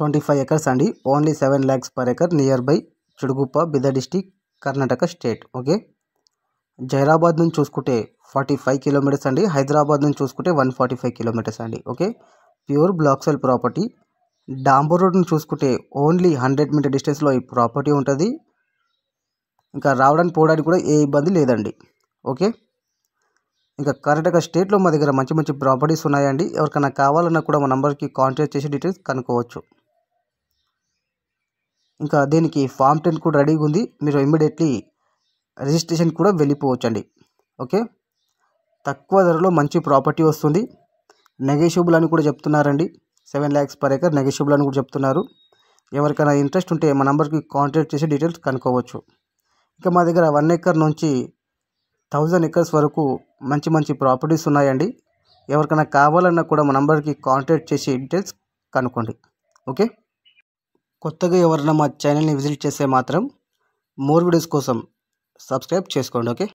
twenty five acres అండి only seven lakhs per acre nearby Chitguppa Bidar district Karnataka state okay Zaheerabad నుంచి చూసుకుంటే forty five kilometres అండి హైదరాబాద్ నుంచి చూసుకుంటే వన్ ఫార్టీ ఫైవ్ కిలోమీటర్స్ అండి okay pure black soil property డాంబర్ రోడ్ను చూసుకుంటే ఓన్లీ హండ్రెడ్ మీటర్ డిస్టెన్స్లో ఈ ప్రాపర్టీ ఉంటుంది ఇంకా రావడానికి పోవడానికి కూడా ఏ ఇబ్బంది లేదండి ఓకే ఇంకా కర్ణాటక స్టేట్లో మా దగ్గర మంచి మంచి ప్రాపర్టీస్ ఉన్నాయండి ఎవరికైనా కావాలన్నా కూడా మా నెంబర్కి కాంటాక్ట్ చేసి డీటెయిల్స్ కనుక్కోవచ్చు ఇంకా దీనికి ఫామ్ టెన్ కూడా రెడీగా ఉంది మీరు ఇమ్మీడియట్లీ రిజిస్ట్రేషన్ కూడా వెళ్ళిపోవచ్చండి ఓకే తక్కువ ధరలో మంచి ప్రాపర్టీ వస్తుంది నెగోషియబుల్ అని కూడా చెప్తున్నారండి seven lakhs per acre negotiable అని కూడా చెప్తున్నారు ఎవరికైనా ఇంట్రెస్ట్ ఉంటే మా నెంబర్కి కాంటాక్ట్ చేసి డీటెయిల్స్ కనుక్కోవచ్చు ఇంకా మా దగ్గర వన్ ఎకర్ నుంచి థౌజండ్ ఎకర్స్ వరకు మంచి మంచి ప్రాపర్టీస్ ఉన్నాయండి ఎవరికైనా కావాలన్నా కూడా మా నెంబర్కి కాంటాక్ట్ చేసి డీటెయిల్స్ కనుక్కోండి ఓకే కొత్తగా ఎవరైనా మా ఛానల్ని విజిట్ చేస్తే మాత్రం మోర్ వీడియోస్ కోసం సబ్స్క్రైబ్ చేసుకోండి ఓకే